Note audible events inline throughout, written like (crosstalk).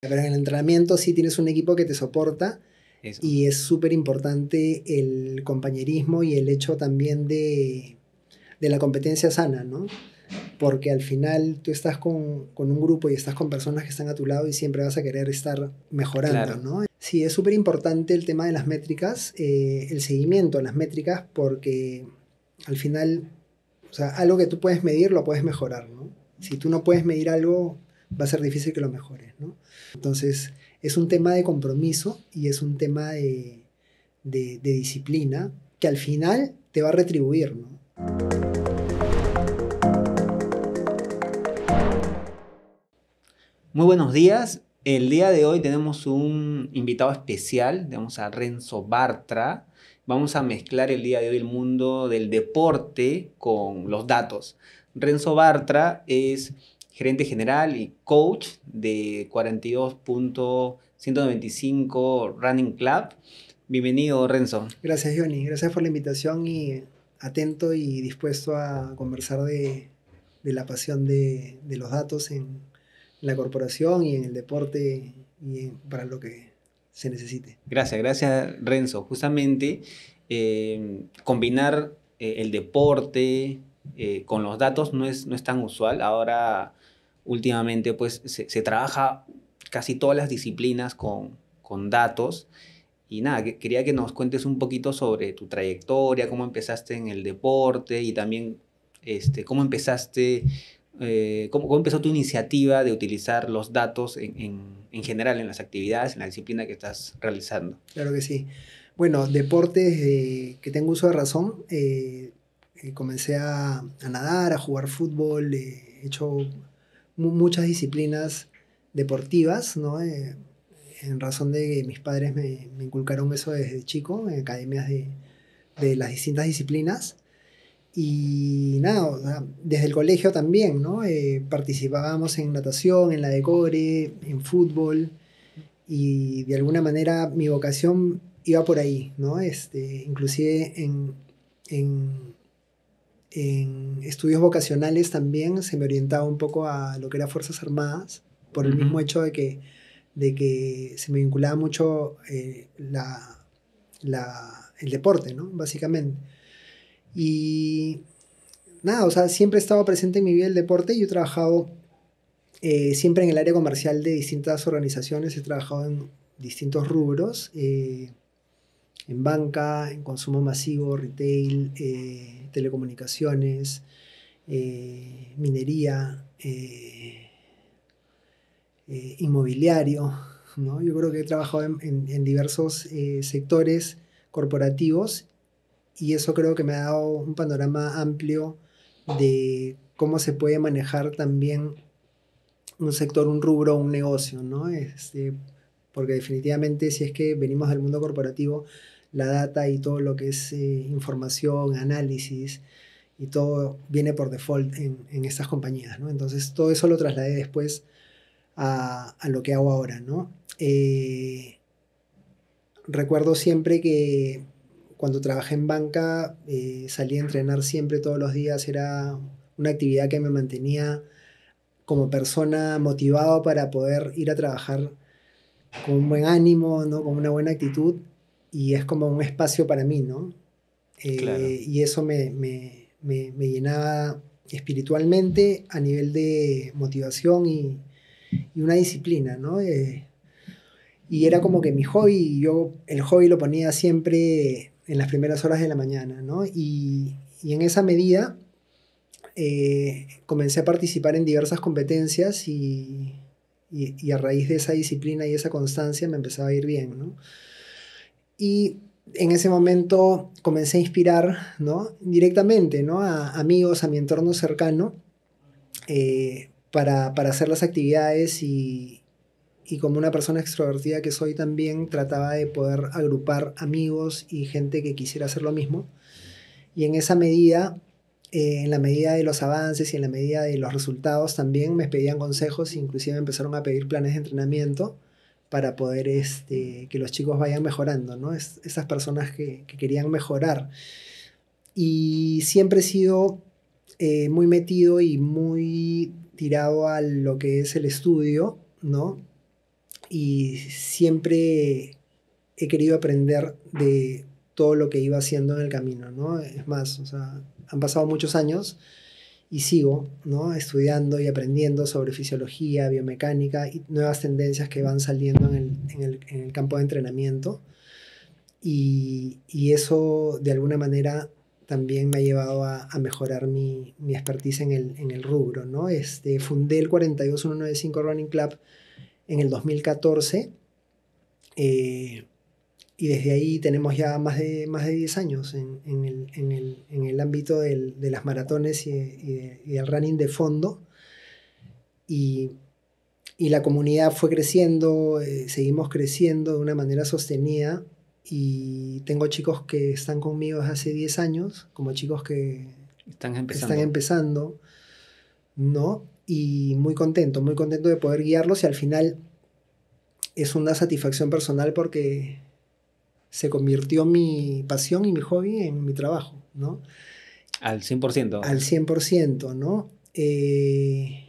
Pero en el entrenamiento sí tienes un equipo que te soporta y es súper importante el compañerismo y el hecho también de, de, la competencia sana, ¿no? Porque al final tú estás con, con, un grupo y estás con personas que están a tu lado y siempre vas a querer estar mejorando, ¿no? Sí, es súper importante el tema de las métricas, eh, el seguimiento a las métricas, porque al final, o sea, algo que tú puedes medir lo puedes mejorar, ¿no? Si tú no puedes medir algo, va a ser difícil que lo mejores, ¿no? Entonces, es un tema de compromiso y es un tema de, disciplina que al final te va a retribuir, Muy buenos días. El día de hoy tenemos un invitado especial, tenemos a Renzo Bartra. Vamos a mezclar el día de hoy el mundo del deporte con los datos. Renzo Bartra es gerente general y coach de 42.195 Running Club. Bienvenido, Renzo. Gracias, Johnny. Gracias por la invitación y atento y dispuesto a conversar de, la pasión de, los datos en, la corporación y en el deporte y para lo que se necesite. Gracias, gracias, Renzo. Justamente eh, combinar eh, el deporte, eh, con los datos no es, no es tan usual. Ahora últimamente pues se, trabaja casi todas las disciplinas con, datos. Y nada, quería que nos cuentes un poquito sobre tu trayectoria, cómo empezaste en el deporte y también este, cómo empezaste, eh, cómo, empezó tu iniciativa de utilizar los datos en, general en las actividades, en la disciplina que estás realizando. Claro que sí. Bueno, deportes eh, que tengo uso de razón. Eh, comencé a, a, nadar, a jugar fútbol, he hecho muchas disciplinas deportivas, ¿no? Eh, en razón de que mis padres me, inculcaron eso desde chico, en academias de, de las distintas disciplinas. Y nada, desde el colegio también, ¿no? Eh, participábamos en natación, en la decore, en fútbol, y de alguna manera mi vocación iba por ahí, ¿no? Este, inclusive en, en en estudios vocacionales también se me orientaba un poco a lo que era Fuerzas Armadas, por el mismo hecho de que, de que se me vinculaba mucho eh, la, el deporte, ¿no? Básicamente. Y nada, o sea, siempre he estado presente en mi vida el deporte y he trabajado eh, siempre en el área comercial de distintas organizaciones, he trabajado en distintos rubros. Eh, en banca, en consumo masivo, retail, eh, telecomunicaciones, eh, minería, eh, inmobiliario. Yo creo que he trabajado en, diversos sectores corporativos y eso creo que me ha dado un panorama amplio de cómo se puede manejar también un sector, un rubro, un negocio, ¿no? Este, porque definitivamente si es que venimos del mundo corporativo, la data y todo lo que es eh, información, análisis y todo viene por default en, estas compañías, ¿no? Entonces todo eso lo trasladé después a, lo que hago ahora, ¿no? Eh, recuerdo siempre que cuando trabajé en banca eh, salí a entrenar siempre todos los días, era una actividad que me mantenía como persona motivado para poder ir a trabajar con un buen ánimo, ¿no? con una buena actitud y es como un espacio para mí, ¿no? Eh, y eso me, llenaba espiritualmente a nivel de motivación y, una disciplina, ¿no? Eh, y era como que mi hobby, yo el hobby lo ponía siempre en las primeras horas de la mañana, ¿no? Y, en esa medida eh, comencé a participar en diversas competencias y, a raíz de esa disciplina y esa constancia me empezaba a ir bien, ¿no? Y en ese momento comencé a inspirar directamente a amigos, a mi entorno cercano, eh, para, hacer las actividades y, como una persona extrovertida que soy también, trataba de poder agrupar amigos y gente que quisiera hacer lo mismo. Y en esa medida, eh, en la medida de los avances y en la medida de los resultados también, me pedían consejos, e inclusive empezaron a pedir planes de entrenamiento para poder este, que los chicos vayan mejorando, ¿no? Es, esas personas que, querían mejorar. Y siempre he sido eh, muy metido y muy tirado a lo que es el estudio, ¿no? Y siempre he querido aprender de todo lo que iba haciendo en el camino, ¿no? Es más, o sea, han pasado muchos años y sigo ¿no? estudiando y aprendiendo sobre fisiología, biomecánica y nuevas tendencias que van saliendo en el, en el, en el campo de entrenamiento. Y, y, eso de alguna manera también me ha llevado a, a mejorar mi, mi, expertise en el, en el rubro. ¿no? Este, fundé el 42195 Running Club en el 2014. Eh, y desde ahí tenemos ya más de, más de 10 años en, en, el, en, el, en el, ámbito del, de las maratones y, y, del running de fondo. Y, y la comunidad fue creciendo, eh, seguimos creciendo de una manera sostenida y tengo chicos que están conmigo desde hace 10 años, como chicos que están empezando. están empezando, ¿no? Y muy contento, muy contento de poder guiarlos y al final es una satisfacción personal porque se convirtió mi pasión y mi hobby en mi trabajo, ¿no? Al 100%. Al 100%, ¿no? Eh,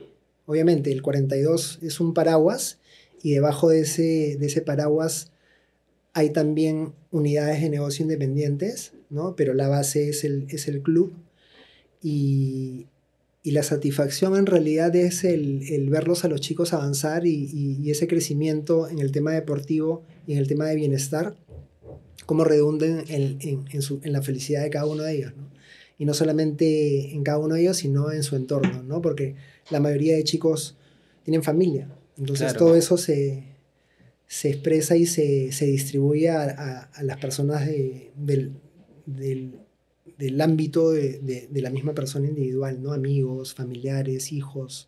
obviamente, el 42 es un paraguas y debajo de ese, de ese paraguas hay también unidades de negocio independientes, ¿no? Pero la base es el, es el club y, la satisfacción en realidad es el, el verlos a los chicos avanzar y, y, ese crecimiento en el tema deportivo y en el tema de bienestar cómo redunden en, la felicidad de cada uno de ellos. Y no solamente en cada uno de ellos, sino en su entorno, ¿no? porque la mayoría de chicos tienen familia. Entonces todo eso se, expresa y se, distribuye a, las personas del, ámbito de, la misma persona individual, ¿no? amigos, familiares, hijos.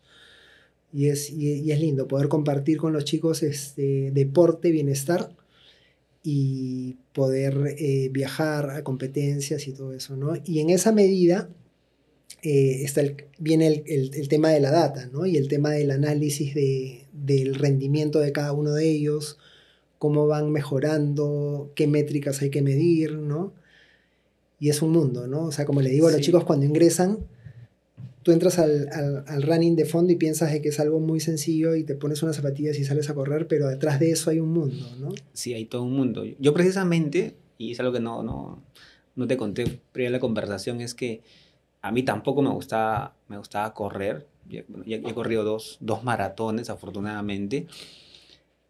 Y es, y es lindo poder compartir con los chicos este deporte, bienestar y poder eh, viajar a competencias y todo eso, ¿no? Y en esa medida eh, está viene el, tema de la data, ¿no? Y el tema del análisis del rendimiento de cada uno de ellos, cómo van mejorando, qué métricas hay que medir, ¿no? Y es un mundo, ¿no? O sea, como le digo a los chicos cuando ingresan, tú entras al, running de fondo y piensas que es algo muy sencillo y te pones unas zapatillas y sales a correr, pero detrás de eso hay un mundo, ¿no? Sí, hay todo un mundo. Yo precisamente, y es algo que no, no, no te conté previa a la conversación, es que a mí tampoco me gustaba, me gustaba correr. Ya, he corrido dos, dos maratones, afortunadamente.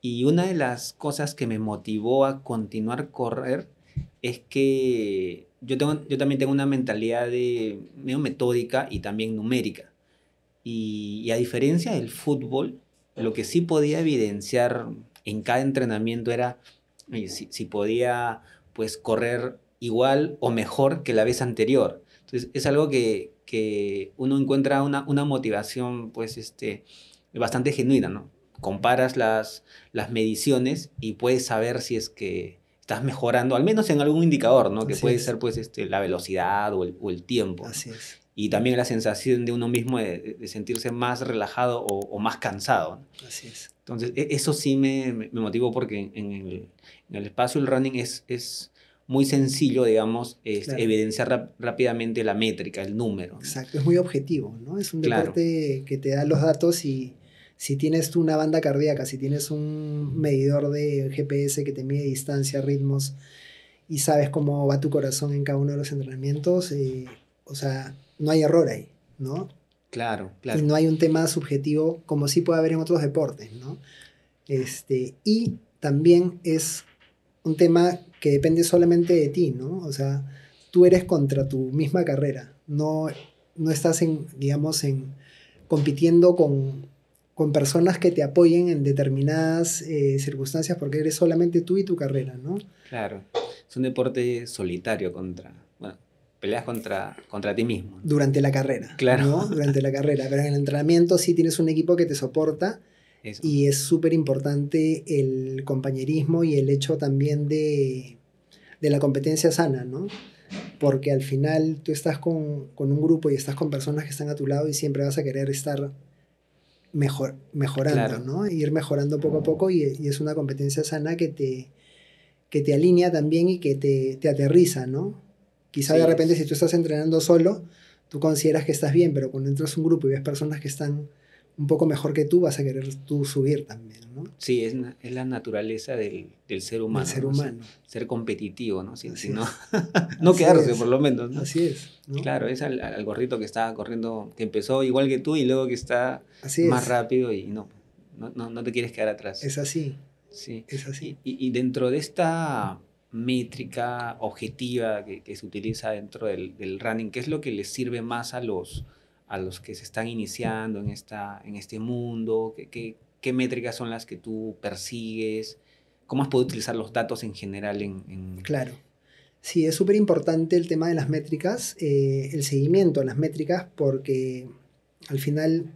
Y una de las cosas que me motivó a continuar correr es que yo, tengo, yo también tengo una mentalidad de, medio metódica y también numérica. Y, a diferencia del fútbol, lo que sí podía evidenciar en cada entrenamiento era si, si podía pues, correr igual o mejor que la vez anterior. Entonces es algo que, que uno encuentra una, una motivación pues, este, bastante genuina, ¿no? Comparas las, las mediciones y puedes saber si es que estás mejorando, al menos en algún indicador, ¿no? Que puede ser pues este, la velocidad o el, tiempo. Y también la sensación de uno mismo de, sentirse más relajado o, más cansado. Así es. Entonces, e, eso sí me, me motivó porque en el, en el, espacio el running es, es muy sencillo, digamos, es evidenciar rápidamente la métrica, el número. Exacto, es muy objetivo, ¿no? Es un deporte que te da los datos y, si tienes tú una banda cardíaca, si tienes un medidor de GPS que te mide distancia, ritmos y sabes cómo va tu corazón en cada uno de los entrenamientos, eh, o sea, no hay error ahí, ¿no? Claro, claro. Y no hay un tema subjetivo como sí puede haber en otros deportes, ¿no? Este, y también es un tema que depende solamente de ti, ¿no? O sea, tú eres contra tu misma carrera, no, no estás en, digamos, en compitiendo con con personas que te apoyen en determinadas eh, circunstancias porque eres solamente tú y tu carrera, ¿no? Claro, es un deporte solitario contra, bueno, peleas contra, contra ti mismo. Durante la carrera, claro. Durante la carrera, pero en el entrenamiento sí tienes un equipo que te soporta y es súper importante el compañerismo y el hecho también de, la competencia sana, ¿no? Porque al final tú estás con, con un grupo y estás con personas que están a tu lado y siempre vas a querer estar mejor, mejorando, ¿no? Ir mejorando poco a poco y, es una competencia sana que te, que te alinea también y que te, te aterriza, ¿no? Quizá de repente si tú estás entrenando solo, tú consideras que estás bien, pero cuando entras a un grupo y ves personas que están un poco mejor que tú, vas a querer tú subir también, ¿no? Sí, es, es la naturaleza del, ser humano. ser humano. Ser, competitivo, ¿no? Si, no, (laughs) quedarse, por lo menos, Así es. Claro, es al, gorrito que está corriendo, que empezó igual que tú y luego que está más rápido y no, no, no, te quieres quedar atrás. Es así. Sí. Es así. Y, dentro de esta métrica objetiva que, se utiliza dentro del, running, ¿qué es lo que les sirve más a los a los que se están iniciando en, esta, en este mundo? ¿Qué, métricas son las que tú persigues? ¿Cómo has podido utilizar los datos en general en...? Claro. Sí, es súper importante el tema de las métricas, eh, el seguimiento en las métricas, porque al final,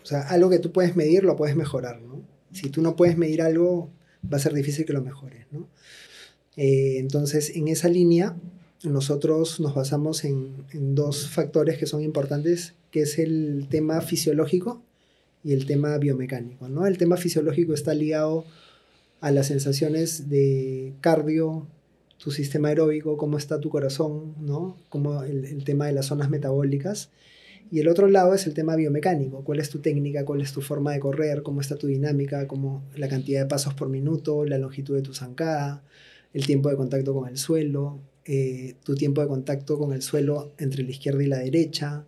o sea, algo que tú puedes medir lo puedes mejorar, ¿no? Si tú no puedes medir algo, va a ser difícil que lo mejores, ¿no? Eh, entonces, en esa línea, nosotros nos basamos en, dos factores que son importantes, que es el tema fisiológico y el tema biomecánico. ¿no? El tema fisiológico está ligado a las sensaciones de cardio, tu sistema aeróbico, cómo está tu corazón, ¿no? como el, el tema de las zonas metabólicas. Y el otro lado es el tema biomecánico, cuál es tu técnica, cuál es tu forma de correr, cómo está tu dinámica, cómo la cantidad de pasos por minuto, la longitud de tu zancada, el tiempo de contacto con el suelo, eh, tu tiempo de contacto con el suelo entre la izquierda y la derecha,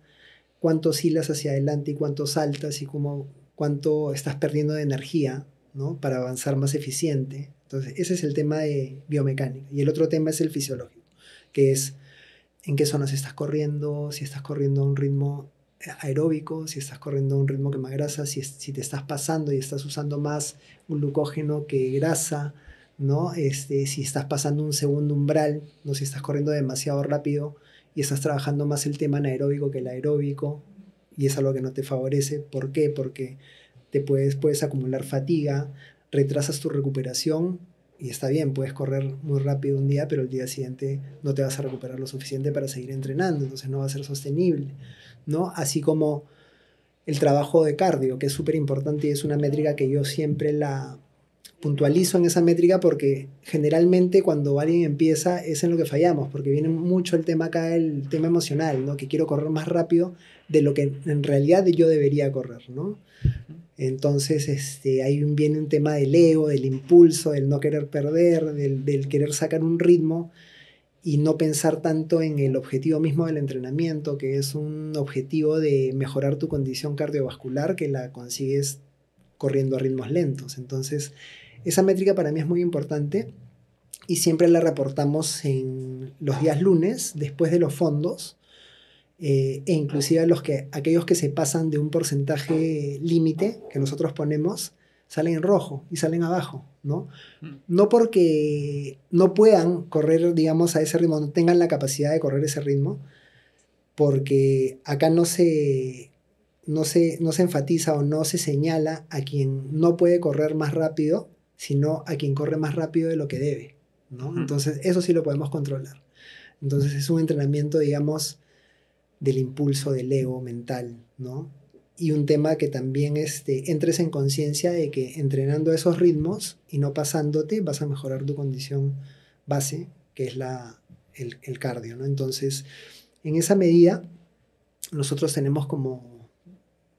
cuántos hilas hacia adelante y cuántos saltas y cómo, cuánto estás perdiendo de energía para avanzar más eficiente. Entonces, ese es el tema de biomecánica. Y el otro tema es el fisiológico, que es en qué zonas estás corriendo, si estás corriendo a un ritmo aeróbico, si estás corriendo a un ritmo que más grasa, si, si te estás pasando y estás usando más glucógeno que grasa, ¿no? Este, si estás pasando un segundo umbral, no si estás corriendo demasiado rápido y estás trabajando más el tema anaeróbico que el aeróbico y es algo que no te favorece, ¿por qué? Porque te puedes puedes acumular fatiga, retrasas tu recuperación y está bien, puedes correr muy rápido un día, pero el día siguiente no te vas a recuperar lo suficiente para seguir entrenando, entonces no va a ser sostenible, ¿no? Así como el trabajo de cardio, que es súper importante y es una métrica que yo siempre la, puntualizo en esa métrica porque generalmente cuando alguien empieza es en lo que fallamos, porque viene mucho el tema acá, el tema emocional, ¿no? Que quiero correr más rápido de lo que en realidad yo debería correr, ¿no? Entonces este, ahí viene un tema del ego, del impulso, del no querer perder, del, del querer sacar un ritmo y no pensar tanto en el objetivo mismo del entrenamiento, que es un objetivo de mejorar tu condición cardiovascular que la consigues corriendo a ritmos lentos. Entonces, esa métrica para mí es muy importante y siempre la reportamos en los días lunes, después de los fondos, eh, e inclusive los que, aquellos que se pasan de un porcentaje límite que nosotros ponemos, salen en rojo y salen abajo, ¿no? Mm. No porque no puedan correr, digamos, a ese ritmo, no tengan la capacidad de correr ese ritmo, porque acá no se, no se, no se enfatiza o no se señala a quien no puede correr más rápido sino a quien corre más rápido de lo que debe. ¿no? Entonces, eso sí lo podemos controlar. Entonces, es un entrenamiento, digamos, del impulso, del ego mental, ¿no? Y un tema que también este, entres en conciencia de que entrenando esos ritmos y no pasándote, vas a mejorar tu condición base, que es la, el, cardio, ¿no? Entonces, en esa medida, nosotros tenemos como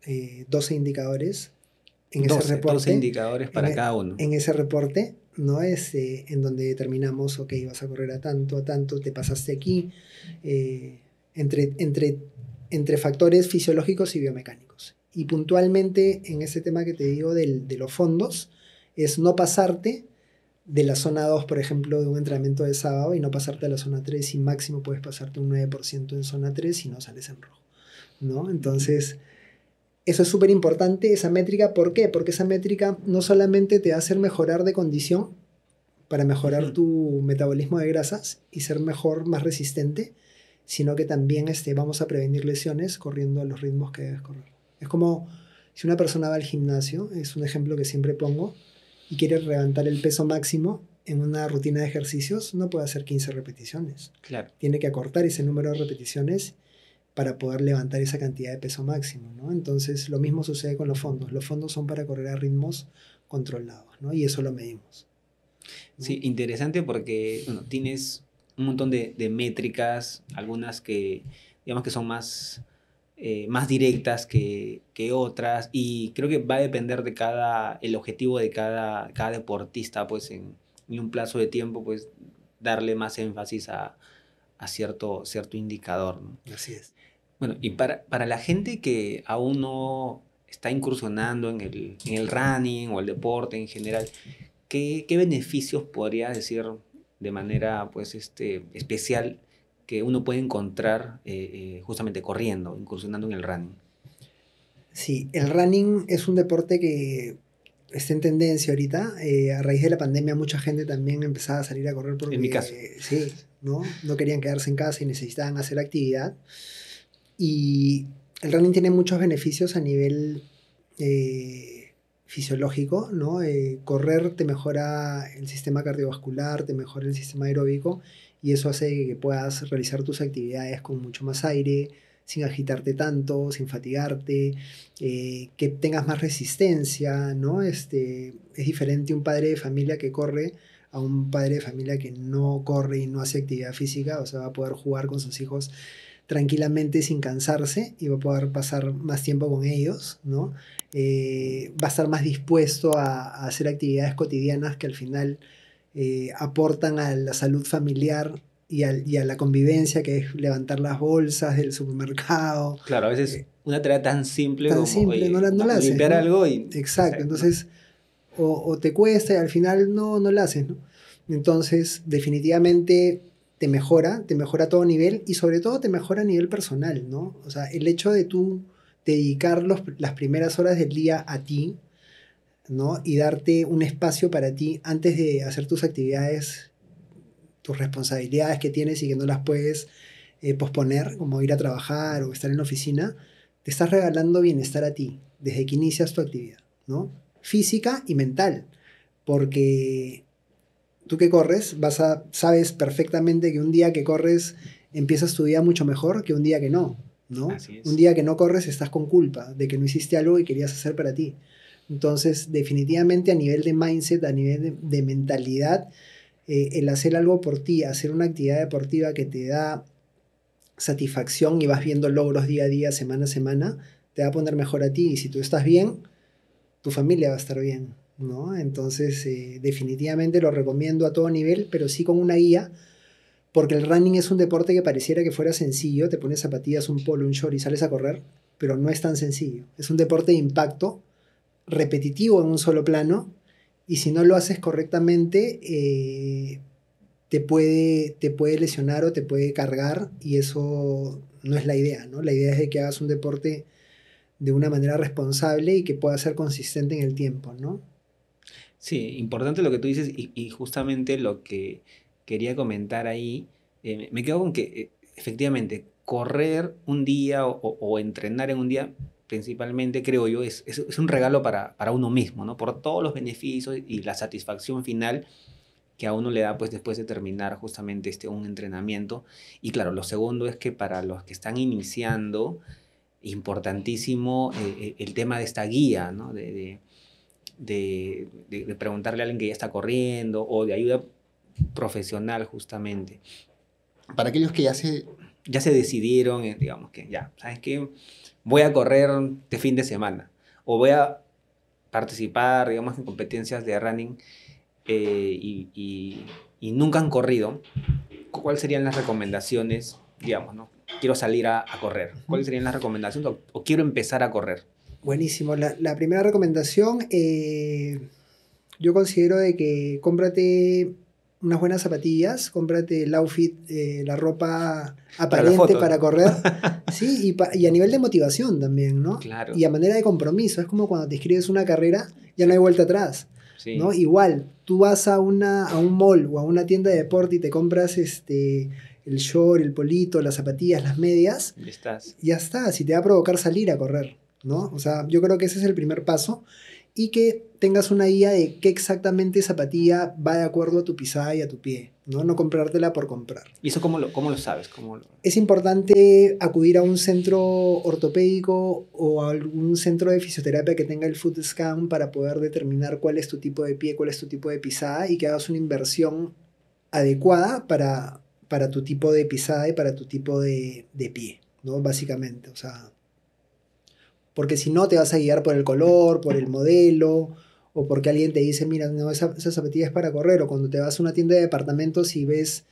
12 eh, indicadores en 12, ese reporte. indicadores para e-, cada uno. En ese reporte, ¿no? Es eh, en donde determinamos, ok, vas a correr a tanto, a tanto, te pasaste aquí, eh, entre, entre, entre factores fisiológicos y biomecánicos. Y puntualmente en ese tema que te digo del, de los fondos, es no pasarte de la zona 2, por ejemplo, de un entrenamiento de sábado y no pasarte a la zona 3 y máximo puedes pasarte un 9% en zona 3 y no sales en rojo, ¿no? Entonces... Eso es súper importante, esa métrica. ¿Por qué? Porque esa métrica no solamente te va a hacer mejorar de condición para mejorar tu metabolismo de grasas y ser mejor, más resistente, sino que también este, vamos a prevenir lesiones corriendo a los ritmos que debes correr. Es como si una persona va al gimnasio, es un ejemplo que siempre pongo, y quiere levantar el peso máximo en una rutina de ejercicios, no puede hacer 15 repeticiones. Claro. Tiene que acortar ese número de repeticiones para poder levantar esa cantidad de peso máximo, ¿no? Entonces, lo mismo sucede con los fondos. Los fondos son para correr a ritmos controlados, ¿no? Y eso lo medimos. Sí, interesante porque, bueno, tienes un montón de, métricas, algunas que, digamos que son más, eh, más directas que, otras y creo que va a depender de cada, el objetivo de cada, cada deportista, pues en, un plazo de tiempo, pues darle más énfasis a, cierto, cierto indicador. Así es. Bueno, y para, la gente que aún no está incursionando en el, en el running o el deporte en general, ¿qué, beneficios podría decir de manera pues, este, especial que uno puede encontrar eh, eh, justamente corriendo, incursionando en el running? Sí, el running es un deporte que está en tendencia ahorita. Eh, a raíz de la pandemia mucha gente también empezaba a salir a correr porque... En mi caso. sí, ¿no? No querían quedarse en casa y necesitaban hacer actividad. Y el running tiene muchos beneficios a nivel eh, fisiológico, ¿no? Eh, correr te mejora el sistema cardiovascular, te mejora el sistema aeróbico y eso hace que puedas realizar tus actividades con mucho más aire, sin agitarte tanto, sin fatigarte, eh, que tengas más resistencia, ¿no? Este, es diferente un padre de familia que corre a un padre de familia que no corre y no hace actividad física, o sea, va a poder jugar con sus hijos tranquilamente sin cansarse y va a poder pasar más tiempo con ellos, ¿no? Eh, va a estar más dispuesto a, hacer actividades cotidianas que al final eh, aportan a la salud familiar y a, la convivencia, que es levantar las bolsas del supermercado. Claro, a veces eh, una tarea tan simple como no la, haces, limpiar algo y... Exacto, entonces o, te cuesta y al final no, no la haces, ¿no? Entonces, definitivamente te mejora, te mejora a todo nivel y sobre todo te mejora a nivel personal, ¿no? O sea, el hecho de tú dedicar las primeras horas del día a ti, ¿no? Y darte un espacio para ti antes de hacer tus actividades, tus responsabilidades que tienes y que no las puedes eh, posponer, como ir a trabajar o estar en la oficina, te estás regalando bienestar a ti desde que inicias tu actividad, ¿no? Física y mental, porque tú que corres, vas a, sabes perfectamente que un día que corres empiezas tu día mucho mejor que un día que no, ¿no? Un día que no corres estás con culpa de que no hiciste algo y querías hacer para ti. Entonces, definitivamente a nivel de mindset, a nivel de, mentalidad, eh, el hacer algo por ti, hacer una actividad deportiva que te da satisfacción y vas viendo logros día a día, semana a semana, te va a poner mejor a ti. Y si tú estás bien, tu familia va a estar bien. ¿no? Entonces, eh, definitivamente lo recomiendo a todo nivel, pero sí con una guía, porque el running es un deporte que pareciera que fuera sencillo, te pones zapatillas, un polo, un short y sales a correr, pero no es tan sencillo. Es un deporte de impacto, repetitivo en un solo plano, y si no lo haces correctamente, eh, te, puede, te puede lesionar o te puede cargar, y eso no es la idea, ¿no? La idea es de que hagas un deporte de una manera responsable y que pueda ser consistente en el tiempo, ¿no? Sí, importante lo que tú dices y, justamente lo que quería comentar ahí, eh, me quedo con que eh, efectivamente correr un día o, entrenar en un día principalmente, creo yo, es, es, un regalo para, para, uno mismo, ¿no? Por todos los beneficios y la satisfacción final que a uno le da pues después de terminar justamente este un entrenamiento. Y claro, lo segundo es que para los que están iniciando, importantísimo eh, el tema de esta guía, ¿no? de, de, preguntarle a alguien que ya está corriendo o de ayuda profesional justamente. Para aquellos que ya se... Ya se decidieron, eh, digamos que ya, ¿sabes qué? Voy a correr de este fin de semana o voy a participar, digamos, en competencias de running eh, y, nunca han corrido. ¿Cuáles serían las recomendaciones, digamos, no? Quiero salir a, correr. ¿Cuáles serían las recomendaciones o quiero empezar a correr? Buenísimo. La, primera recomendación, eh, yo considero de que cómprate unas buenas zapatillas, cómprate el outfit, eh, la ropa aparente para, correr. (laughs) sí, y, a nivel de motivación también, ¿no? Claro. Y a manera de compromiso. Es como cuando te inscribes una carrera, ya no hay vuelta atrás. ¿no? Igual, tú vas a, una, a un mall o a una tienda de deporte y te compras este, el short, el polito, las zapatillas, las medias. Ya estás. Ya está, si te va a provocar salir a correr. ¿no? O sea, yo creo que ese es el primer paso y que tengas una guía de qué exactamente zapatilla va de acuerdo a tu pisada y a tu pie, ¿no? No comprártela por comprar. ¿Y eso cómo lo, cómo lo sabes? ¿Cómo Es importante acudir a un centro ortopédico o a algún centro de fisioterapia que tenga el foot scan para poder determinar cuál es tu tipo de pie, cuál es tu tipo de pisada y que hagas una inversión adecuada para, para tu tipo de pisada y para tu tipo de, de pie, ¿no? Básicamente, o sea porque si no te vas a guiar por el color, por el modelo, o porque alguien te dice, mira, no, esa, zapatilla es para correr, o cuando te vas a una tienda de departamentos y ves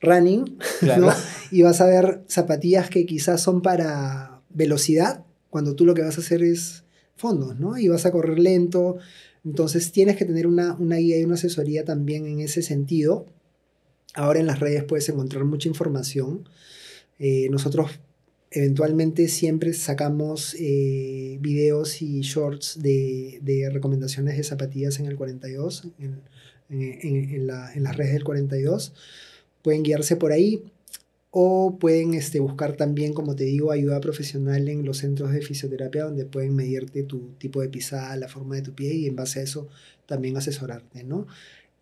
running, (laughs) ¿no? y vas a ver zapatillas que quizás son para velocidad, cuando tú lo que vas a hacer es fondos, ¿no? Y vas a correr lento, entonces tienes que tener una, guía y una asesoría también en ese sentido. Ahora en las redes puedes encontrar mucha información. Eh, nosotros eventualmente siempre sacamos eh, videos y shorts de, de, recomendaciones de zapatillas en el 42, en, en, la, en, las redes del 42. Pueden guiarse por ahí o pueden este, buscar también, como te digo, ayuda profesional en los centros de fisioterapia donde pueden medirte tu tipo de pisada, la forma de tu pie y en base a eso también asesorarte, ¿no?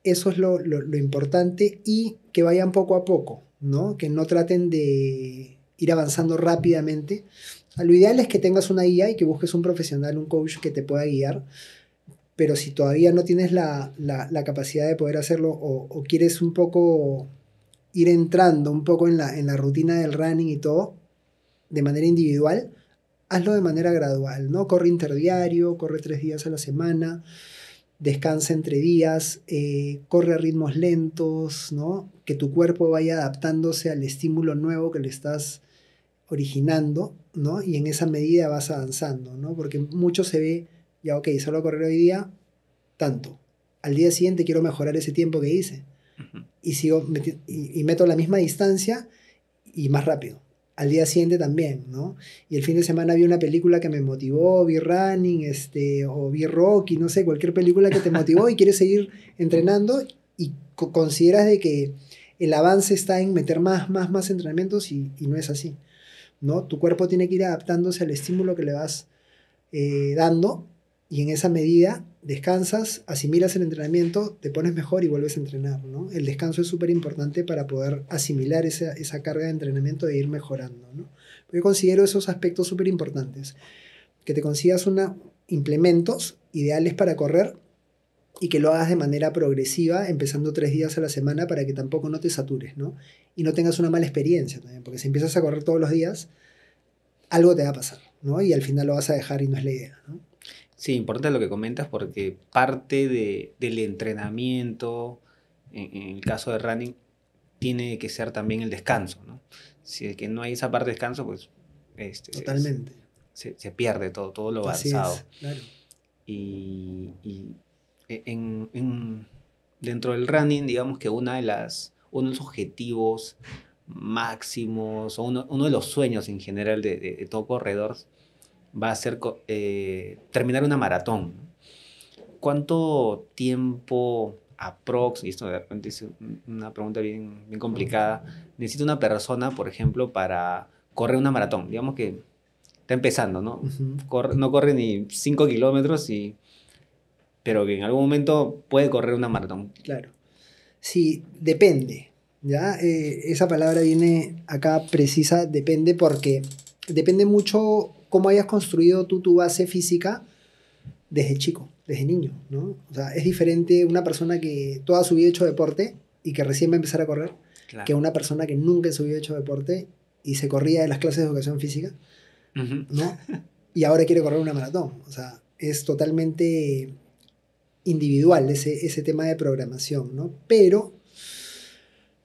Eso es lo, lo, lo importante y que vayan poco a poco, ¿no? Que no traten de ir avanzando rápidamente. Lo ideal es que tengas una guía y que busques un profesional, un coach que te pueda guiar, pero si todavía no tienes la, capacidad de poder hacerlo o, quieres un poco ir entrando un poco en la, en la rutina del running y todo, de manera individual, hazlo de manera gradual, ¿no? Corre interdiario, corre tres días a la semana, descansa entre días, eh, corre a ritmos lentos, ¿no? Que tu cuerpo vaya adaptándose al estímulo nuevo que le estás originando, ¿no? Y en esa medida vas avanzando, ¿no? Porque mucho se ve, ya, ok, solo correr hoy día, tanto. Al día siguiente quiero mejorar ese tiempo que hice. Y, sigo, y, meto la misma distancia y más rápido al día siguiente también, ¿no? Y el fin de semana vi una película que me motivó, vi Running, este, o vi Rocky, no sé, cualquier película que te motivó y quieres seguir entrenando y consideras de que el avance está en meter más, más, más entrenamientos y no es así. ¿no? Tu cuerpo tiene que ir adaptándose al estímulo que le vas eh, dando y en esa medida descansas, asimilas el entrenamiento, te pones mejor y vuelves a entrenar, ¿no? El descanso es súper importante para poder asimilar esa, esa, carga de entrenamiento e ir mejorando, Yo considero esos aspectos súper importantes. Que te consigas una, implementos ideales para correr y que lo hagas de manera progresiva, empezando tres días a la semana para que tampoco no te satures, ¿no? Y no tengas una mala experiencia también, porque si empiezas a correr todos los días, algo te va a pasar, ¿no? Y al final lo vas a dejar y no es la idea, ¿no? Sí, importante lo que comentas porque parte del entrenamiento, en, el caso de running, tiene que ser también el descanso, ¿no? Si es que no hay esa parte de descanso, pues... Este, Totalmente. Se, pierde todo, todo lo avanzado. claro. y, eh, en, en, dentro del running, digamos que una de las, uno de los objetivos máximos o uno, uno de los sueños en general de, de, todo corredor va a ser eh, terminar una maratón. ¿Cuánto tiempo aprox, y esto de repente es una pregunta bien, bien complicada, necesita una persona, por ejemplo, para correr una maratón? Digamos que está empezando, ¿no? no corre ni 5 kilómetros y pero que en algún momento puede correr una maratón. Claro. Sí, depende. ¿ya? Eh, esa palabra viene acá precisa, depende, porque depende mucho cómo hayas construido tú tu base física desde chico, desde niño, ¿no? sea, es diferente una persona que toda su vida ha hecho deporte y que recién va a empezar a correr, que una persona que nunca se subido hecho deporte y se corría de las clases de educación física, ¿no? (laughs) Y ahora quiere correr una maratón. O sea, es totalmente individual ese, tema de programación, ¿no? Pero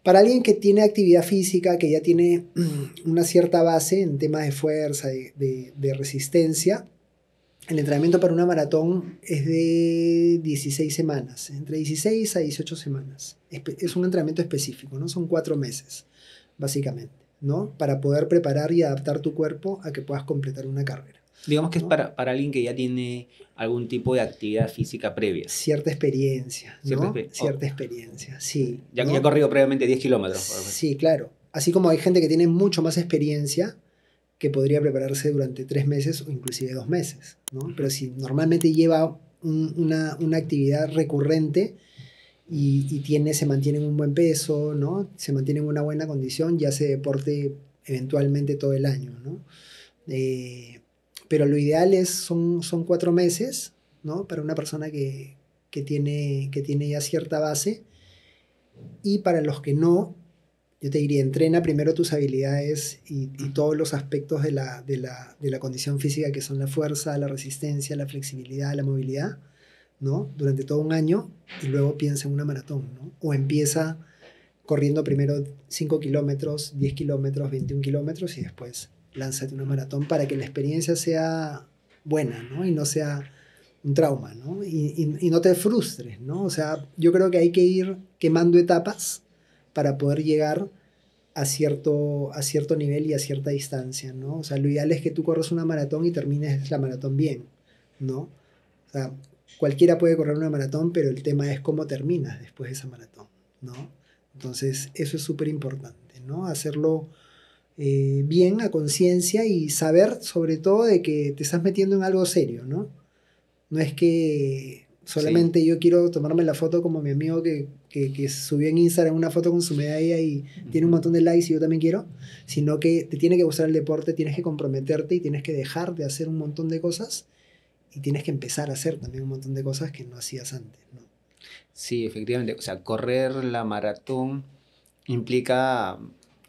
para alguien que tiene actividad física, que ya tiene (clears throat) una cierta base en temas de fuerza, de, de, de resistencia, el entrenamiento para una maratón es de 16 semanas, entre 16 a 18 semanas. Es un entrenamiento específico, ¿no? Son cuatro meses, básicamente, ¿no? Para poder preparar y adaptar tu cuerpo a que puedas completar una carrera. Digamos que es para, para, alguien que ya tiene algún tipo de actividad física previa. Cierta experiencia, ¿no? Cierta, oh. experiencia, sí. Ya, ya he corrido previamente 10 kilómetros. Sí, claro. Así como hay gente que tiene mucho más experiencia que podría prepararse durante tres meses o inclusive dos meses, ¿no? Pero si normalmente lleva una, una, actividad recurrente y, y, tiene, se mantiene en un buen peso, ¿no? Se mantiene en una buena condición y hace deporte eventualmente todo el año, ¿no? Eh, pero lo ideal es, son, son cuatro meses, ¿no? Para una persona que, tiene, que tiene ya cierta base. Y para los que no, yo te diría, entrena primero tus habilidades y, todos los aspectos de la, condición física, que son la fuerza, la resistencia, la flexibilidad, la movilidad, ¿no? Durante todo un año y luego piensa en una maratón, O empieza corriendo primero 5 kilómetros, 10 kilómetros, 21 kilómetros y después lánzate una maratón para que la experiencia sea buena, ¿no? Y no sea un trauma, ¿no? Y, no te frustres, ¿no? O sea, yo creo que hay que ir quemando etapas para poder llegar a cierto, a cierto nivel y a cierta distancia, ¿no? O sea, lo ideal es que tú corras una maratón y termines la maratón bien, ¿no? O sea, cualquiera puede correr una maratón, pero el tema es cómo terminas después de esa maratón, ¿no? Entonces, eso es súper importante, ¿no? Hacerlo eh, bien a conciencia y saber sobre todo de que te estás metiendo en algo serio, ¿no? No es que solamente yo quiero tomarme la foto como mi amigo que, que, subió en Instagram una foto con su medalla y tiene un montón de likes y yo también quiero, sino que te tiene que gustar el deporte, tienes que comprometerte y tienes que dejar de hacer un montón de cosas y tienes que empezar a hacer también un montón de cosas que no hacías antes, ¿no? Sí, efectivamente. O sea, correr la maratón implica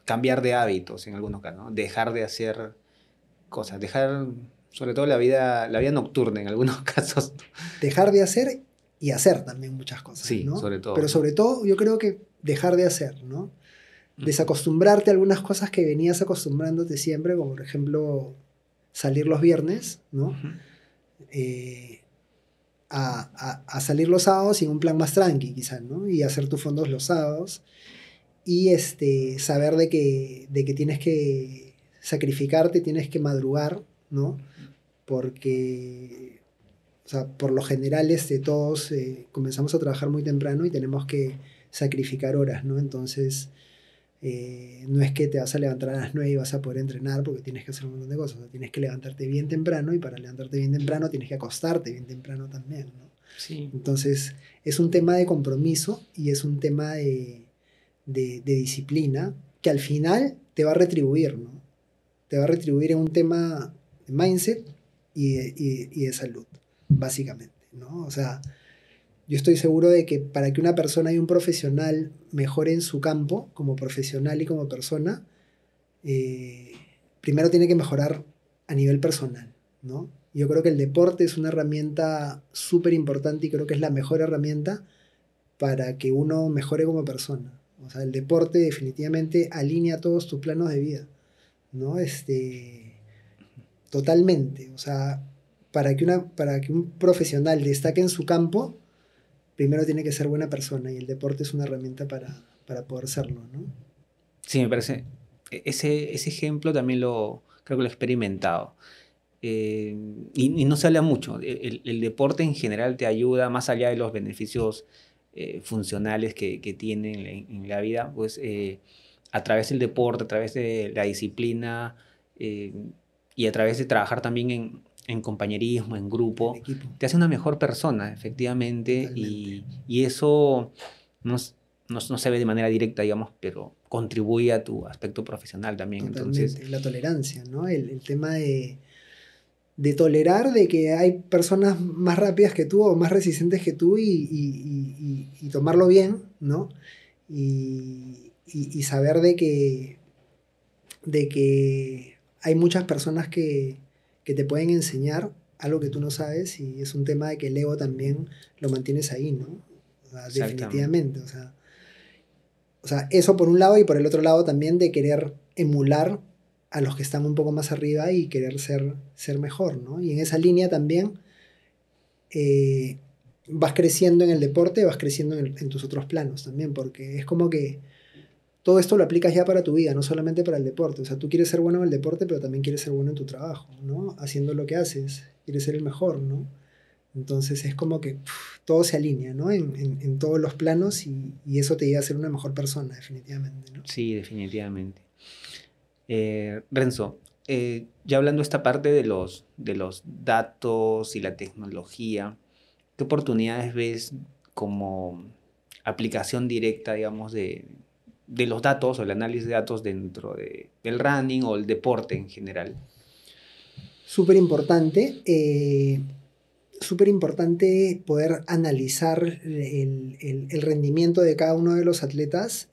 cambiar de hábitos en algunos casos, dejar de hacer cosas, dejar sobre todo la vida, la vida nocturna en algunos (laughs) casos. Dejar de hacer y hacer también muchas cosas. sobre todo. Pero sobre todo yo creo que dejar de hacer, ¿no? Mm. Desacostumbrarte a algunas cosas que venías acostumbrándote siempre, como por ejemplo salir los viernes, ¿no? Eh, a, salir los sábados y un plan más tranqui, quizás, ¿no? Y hacer tus fondos los sábados y este, saber de que, de que tienes que sacrificarte, tienes que madrugar, ¿no? Porque, o sea, por lo general, de este, todos eh, comenzamos a trabajar muy temprano y tenemos que sacrificar horas, ¿no? Entonces, eh, no es que te vas a levantar a las 9 y vas a poder entrenar porque tienes que hacer un montón de cosas, tienes que levantarte bien temprano y para levantarte bien temprano tienes que acostarte bien temprano también, ¿no? Entonces, es un tema de compromiso y es un tema de de, disciplina que al final te va a retribuir, ¿no? Te va a retribuir en un tema de mindset y de, salud, básicamente, ¿no? O sea, yo estoy seguro de que para que una persona y un profesional mejore en su campo, como profesional y como persona, eh, primero tiene que mejorar a nivel personal, ¿no? Yo creo que el deporte es una herramienta súper importante y creo que es la mejor herramienta para que uno mejore como persona. O sea, el deporte definitivamente alinea todos tus planos de vida, ¿no? Este, totalmente. O sea, para que, una, para que un profesional destaque en su campo, primero tiene que ser buena persona y el deporte es una herramienta para, poder serlo, ¿no? Sí, me parece. E-, ese, ejemplo también lo creo que lo he experimentado. Eh, y, no se habla mucho. E-, el, el, deporte en general te ayuda, más allá de los beneficios eh, funcionales que, tienen en la, vida, pues eh, a través del deporte, a través de la disciplina eh, y a través de trabajar también en, compañerismo, en grupo, te hace una mejor persona, efectivamente, y, eso no, no, se ve de manera directa, digamos, pero contribuye a tu aspecto profesional también. Entonces, la tolerancia, ¿no? el tema de de tolerar de que hay personas más rápidas que tú o más resistentes que tú y, tomarlo bien, ¿no? Y, saber de que, de que hay muchas personas que, te pueden enseñar algo que tú no sabes y es un tema de que el ego también lo mantienes ahí, ¿no? O sea, definitivamente, o sea, eso por un lado y por el otro lado también de querer emular a los que están un poco más arriba y querer ser, ser mejor, ¿no? Y en esa línea también eh, vas creciendo en el deporte, vas creciendo en, tus otros planos también, porque es como que todo esto lo aplicas ya para tu vida, no solamente para el deporte. O sea, tú quieres ser bueno en el deporte, pero también quieres ser bueno en tu trabajo, ¿no? Haciendo lo que haces, quieres ser el mejor, ¿no? Entonces es como que todo se alinea, ¿no? En, todos los planos y, y, eso te lleva a ser una mejor persona, definitivamente, ¿no? Sí, definitivamente. Eh, Renzo, eh, ya hablando esta parte de los, de los datos y la tecnología, ¿qué oportunidades ves como aplicación directa, digamos, de, los datos o el análisis de datos dentro del running o el deporte en general? Súper importante. Eh, Súper importante poder analizar el, rendimiento de cada uno de los atletas,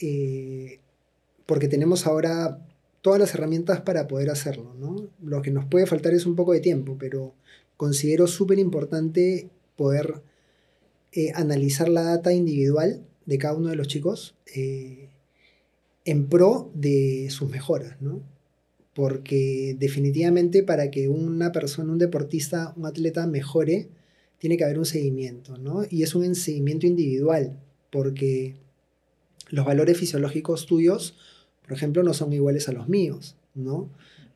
porque tenemos ahora todas las herramientas para poder hacerlo. ¿no? Lo que nos puede faltar es un poco de tiempo, pero considero súper importante poder eh, analizar la data individual de cada uno de los chicos eh, en pro de sus mejoras, ¿no? Porque definitivamente para que una persona, un deportista, un atleta mejore, tiene que haber un seguimiento, ¿no? Y es un seguimiento individual, porque los valores fisiológicos tuyos por ejemplo, no son iguales a los míos, ¿no?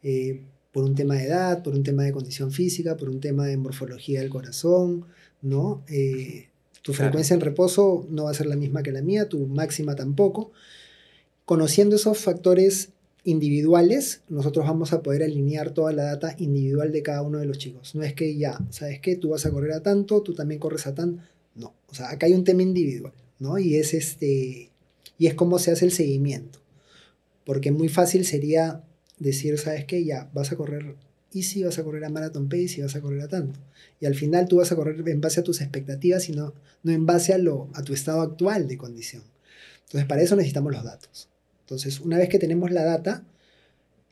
Eh, por un tema de edad, por un tema de condición física, por un tema de morfología del corazón, ¿no? Eh, tu frecuencia en reposo no va a ser la misma que la mía, tu máxima tampoco. Conociendo esos factores individuales, nosotros vamos a poder alinear toda la data individual de cada uno de los chicos. No es que ya, ¿sabes qué? Tú vas a correr a tanto, tú también corres a tan, No, o sea, acá hay un tema individual, ¿no? Y es este, y es cómo se hace el seguimiento. Porque muy fácil sería decir, ¿sabes qué? Ya, vas a correr y si vas a correr a marathon pace y vas a correr a tanto. Y al final tú vas a correr en base a tus expectativas, y no en base a, lo, a tu estado actual de condición. Entonces, para eso necesitamos los datos. Entonces, una vez que tenemos la data,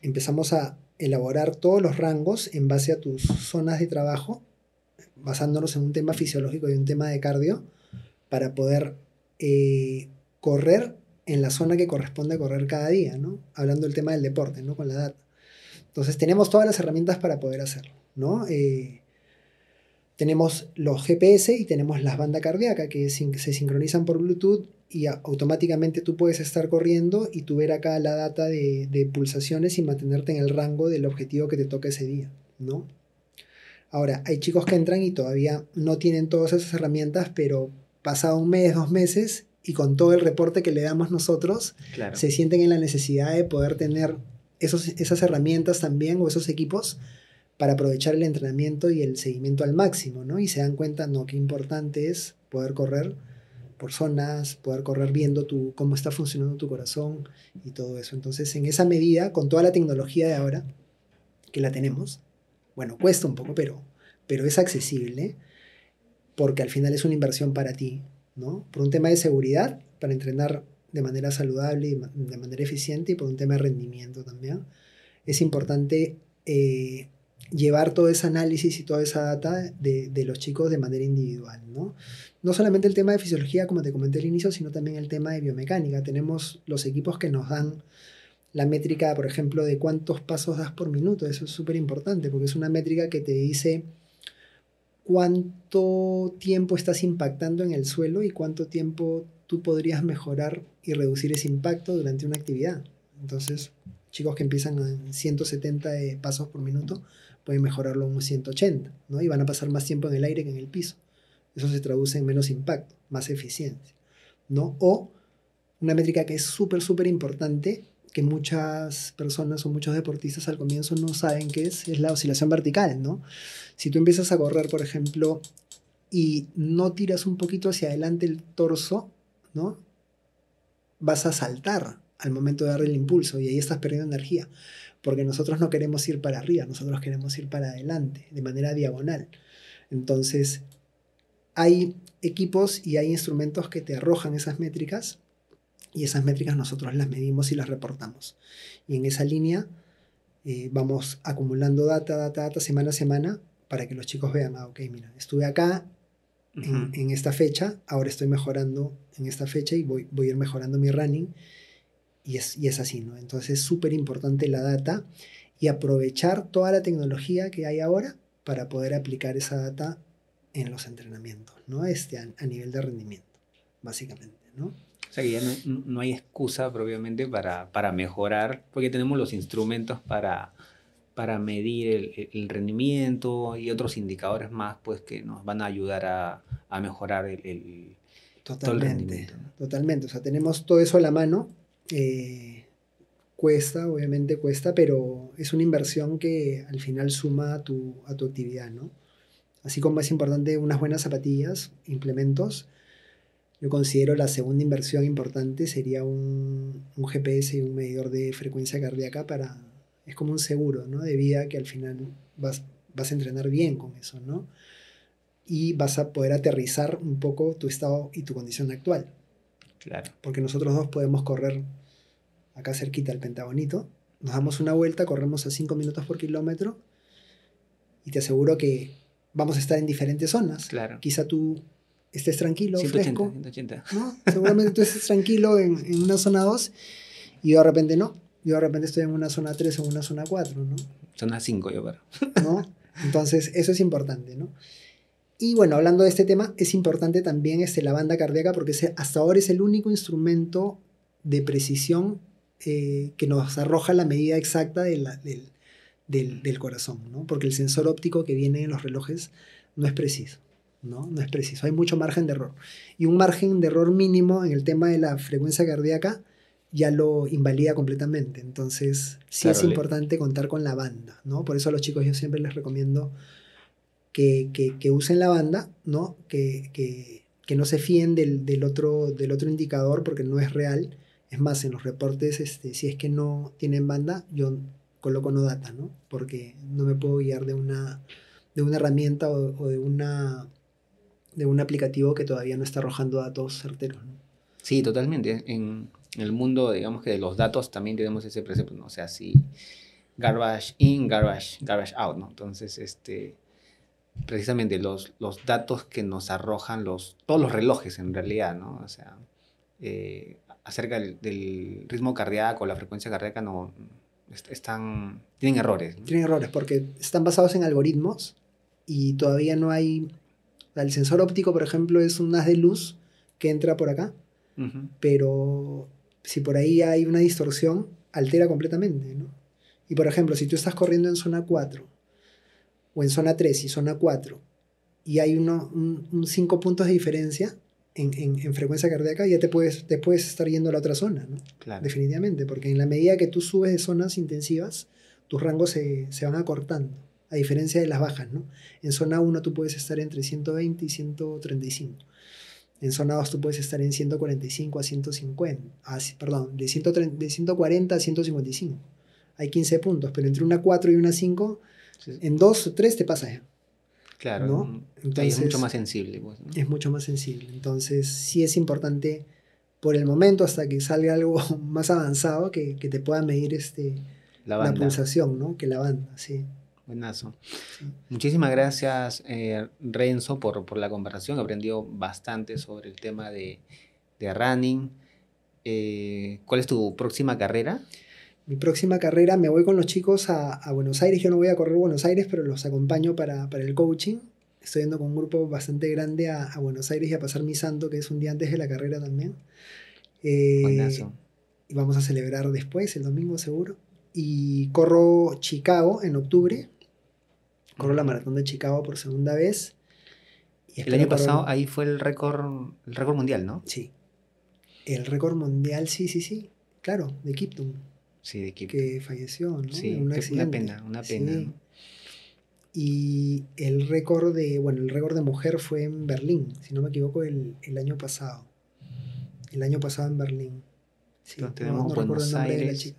empezamos a elaborar todos los rangos en base a tus zonas de trabajo, basándonos en un tema fisiológico y un tema de cardio, para poder eh, correr en la zona que corresponde a correr cada día, ¿no? Hablando del tema del deporte, ¿no? Con la data. Entonces tenemos todas las herramientas para poder hacerlo, ¿no? Eh, tenemos los GPS y tenemos las bandas cardíacas que se sincronizan por Bluetooth y automáticamente tú puedes estar corriendo y tú ver acá la data de, de, pulsaciones y mantenerte en el rango del objetivo que te toca ese día, ¿no? Ahora, hay chicos que entran y todavía no tienen todas esas herramientas, pero pasado un mes, dos meses, y con todo el reporte que le damos nosotros, se sienten en la necesidad de poder tener esos, esas herramientas también o esos equipos para aprovechar el entrenamiento y el seguimiento al máximo, ¿no? Y se dan cuenta, no, qué importante es poder correr por zonas, poder correr viendo tu, cómo está funcionando tu corazón y todo eso. Entonces, en esa medida, con toda la tecnología de ahora, que la tenemos, bueno, cuesta un poco, pero, pero es accesible, porque al final es una inversión para ti, por un tema de seguridad, para entrenar de manera saludable y de manera eficiente, y por un tema de rendimiento también. Es importante eh, llevar todo ese análisis y toda esa data de, los chicos de manera individual, ¿no? No solamente el tema de fisiología, como te comenté al inicio, sino también el tema de biomecánica. Tenemos los equipos que nos dan la métrica, por ejemplo, de cuántos pasos das por minuto. Eso es súper importante, porque es una métrica que te dice cuánto tiempo estás impactando en el suelo y cuánto tiempo tú podrías mejorar y reducir ese impacto durante una actividad. Entonces, chicos que empiezan en 170 eh, pasos por minuto pueden mejorarlo a 180, ¿no? Y van a pasar más tiempo en el aire que en el piso. Eso se traduce en menos impacto, más eficiencia, ¿no? O una métrica que es súper, súper importante que muchas personas o muchos deportistas al comienzo no saben qué es, es la oscilación vertical, ¿no? Si tú empiezas a correr, por ejemplo, y no tiras un poquito hacia adelante el torso, ¿no? Vas a saltar al momento de darle el impulso y ahí estás perdiendo energía, porque nosotros no queremos ir para arriba, nosotros queremos ir para adelante, de manera diagonal. Entonces, hay equipos y hay instrumentos que te arrojan esas métricas y esas métricas nosotros las medimos y las reportamos. Y en esa línea eh, vamos acumulando data, data, data, semana a semana, para que los chicos vean, ah, ok, mira, estuve acá en, esta fecha, ahora estoy mejorando en esta fecha y voy, a ir mejorando mi running. Y es, así, ¿no? Entonces es súper importante la data y aprovechar toda la tecnología que hay ahora para poder aplicar esa data en los entrenamientos, ¿no? Este, a nivel de rendimiento, básicamente, ¿no? O sea que ya no, hay excusa propiamente para, mejorar, porque tenemos los instrumentos para, para medir el, rendimiento y otros indicadores más pues, que nos van a ayudar a, mejorar el, el Totalmente, totalmente. O sea, tenemos todo eso a la mano. Eh, cuesta, obviamente cuesta, pero es una inversión que al final suma a tu, a tu actividad, ¿no? Así como es importante unas buenas zapatillas, implementos, yo considero la segunda inversión importante sería un, GPS y un medidor de frecuencia cardíaca para... Es como un seguro ¿no? de vida que al final vas, vas a entrenar bien con eso, ¿no? Y vas a poder aterrizar un poco tu estado y tu condición actual. Claro. Porque nosotros dos podemos correr acá cerquita al Pentagonito, nos damos una vuelta, corremos a 5 minutos por kilómetro y te aseguro que vamos a estar en diferentes zonas. Claro. Quizá tú estés tranquilo, 180, fresco. 180. ¿no? Seguramente tú estés tranquilo en, una zona 2 y yo de repente no. Yo de repente estoy en una zona 3 o una zona 4, ¿no? Zona 5 yo creo. ¿No? Entonces, eso es importante, ¿no? Y bueno, hablando de este tema, es importante también este, la banda cardíaca porque hasta ahora es el único instrumento de precisión eh, que nos arroja la medida exacta de del, del, del, corazón, ¿no? Porque el sensor óptico que viene en los relojes no es preciso. ¿no? No es preciso, hay mucho margen de error. Y un margen de error mínimo en el tema de la frecuencia cardíaca ya lo invalida completamente. Entonces, sí es importante contar con la banda, ¿no? Por eso a los chicos yo siempre les recomiendo que, usen la banda, ¿no? Que, no se fíen del, otro, del otro indicador porque no es real. Es más, en los reportes, este, si es que no tienen banda, yo coloco no data, ¿no? Porque no me puedo guiar de una, de una herramienta o de una de un aplicativo que todavía no está arrojando datos certeros. Sí, totalmente. En el mundo, digamos que de los datos también tenemos ese precepto, O sea, si garbage in, garbage, out, ¿no? Entonces, este, precisamente los, los datos que nos arrojan los, todos los relojes en realidad, ¿no? O sea, eh, acerca del, ritmo cardíaco, la frecuencia cardíaca, no, están, tienen errores. Tienen errores porque están basados en algoritmos y todavía no hay el sensor óptico, por ejemplo, es un haz de luz que entra por acá, pero si por ahí hay una distorsión, altera completamente, ¿no? Y por ejemplo, si tú estás corriendo en zona 4 o en zona 3 y zona 4 y hay uno, un 5 puntos de diferencia en, frecuencia cardíaca, ya te puedes, te puedes estar yendo a la otra zona, ¿no? Definitivamente, porque en la medida que tú subes de zonas intensivas, tus rangos se, se van acortando a diferencia de las bajas, ¿no? En zona 1 tú puedes estar entre 120 y 135. En zona 2 tú puedes estar en 145 a 150, perdón, de, 130, 140 a 155. Hay 15 puntos, pero entre una 4 y una 5, en 2 o 3 te pasa ya. Claro, ¿no? Mm, Entonces, es mucho más sensible. Pues, es mucho más sensible. Entonces, sí es importante por el momento, hasta que salga algo (laughs) más avanzado, que, te pueda medir este, la, la pulsación, ¿no? Que la banda, sí. Buenazo. Muchísimas gracias, eh, Renzo, por, por la conversación. Aprendió bastante sobre el tema de, running. Eh, ¿Cuál es tu próxima carrera? Mi próxima carrera, me voy con los chicos a, Buenos Aires. Yo no voy a correr Buenos Aires, pero los acompaño para, el coaching. Estoy yendo con un grupo bastante grande a, Buenos Aires y a pasar mi santo, que es un día antes de la carrera también. Eh, Buenazo. Y vamos a celebrar después, el domingo seguro y corro Chicago en octubre. Corro la maratón de Chicago por segunda vez. el año pasado ahí fue el récord, el récord mundial, ¿no? Sí. El récord mundial, sí, sí, sí. Claro, de Kipton. Sí, de Kipton. Que falleció, ¿no? Sí, un una pena, una pena. Y el récord de, bueno, el récord de mujer fue en Berlín, si no me equivoco, el, año pasado. El año pasado en Berlín. Sí, Entonces, tenemos de Buenos Aires,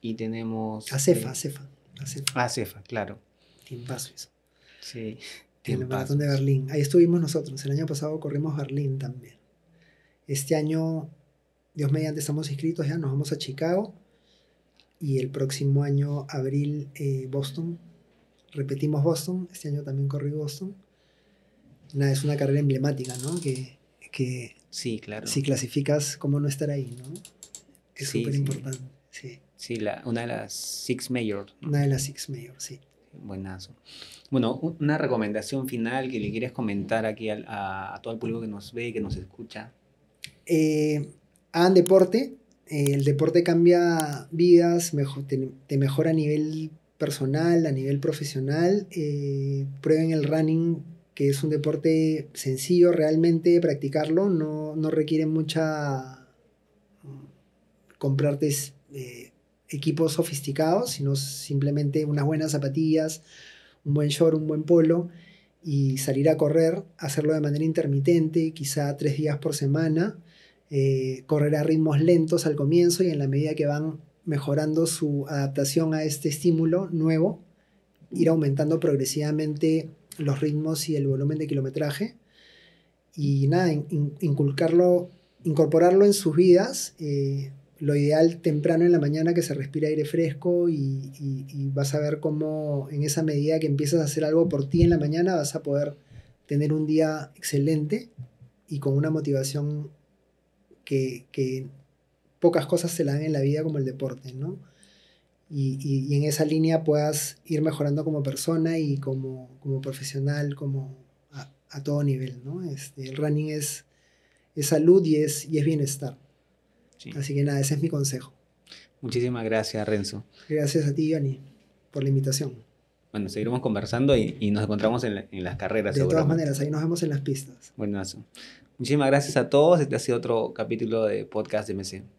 y tenemos... Acefa, eh, a Cefa. A Cefa, claro. Timpazo eso. Sí. En paso maratón de Berlín. Ahí estuvimos nosotros. El año pasado corrimos Berlín también. Este año, Dios mediante, estamos inscritos ya. Nos vamos a Chicago. Y el próximo año, abril, eh, Boston. Repetimos Boston. Este año también corrí Boston. es una carrera emblemática, ¿no? Que, que sí, claro. si clasificas, ¿cómo no estar ahí, no? Es súper importante. sí. Sí, una de las Six Major. Una de las Six Major, sí. Buenazo. Bueno, una recomendación final que le quieras comentar aquí a, todo el público que nos ve y que nos escucha. Eh, hagan deporte. Eh, el deporte cambia vidas, te, mejora a nivel personal, a nivel profesional. Eh, prueben el running, que es un deporte sencillo realmente practicarlo. No, requiere mucha mm, comprarte equipos sofisticados, sino simplemente unas buenas zapatillas, un buen short, un buen polo y salir a correr, hacerlo de manera intermitente, quizá tres días por semana, eh, correr a ritmos lentos al comienzo y en la medida que van mejorando su adaptación a este estímulo nuevo, ir aumentando progresivamente los ritmos y el volumen de kilometraje y nada, inculcarlo, incorporarlo en sus vidas. Eh, lo ideal temprano en la mañana que se respira aire fresco y, vas a ver cómo en esa medida que empiezas a hacer algo por ti en la mañana vas a poder tener un día excelente y con una motivación que, pocas cosas se la dan en la vida como el deporte, ¿no? Y, en esa línea puedas ir mejorando como persona y como, profesional, como a, todo nivel, ¿no? Este, el running es, es salud y es, y es bienestar. Así que nada, ese es mi consejo. Muchísimas gracias, Renzo. Gracias a ti, Johnny, por la invitación. Bueno, seguiremos conversando y, nos encontramos en, las carreras. De todas maneras, ahí nos vemos en las pistas. Buenazo. Muchísimas gracias a todos. Este ha sido otro capítulo de Podcast de MC.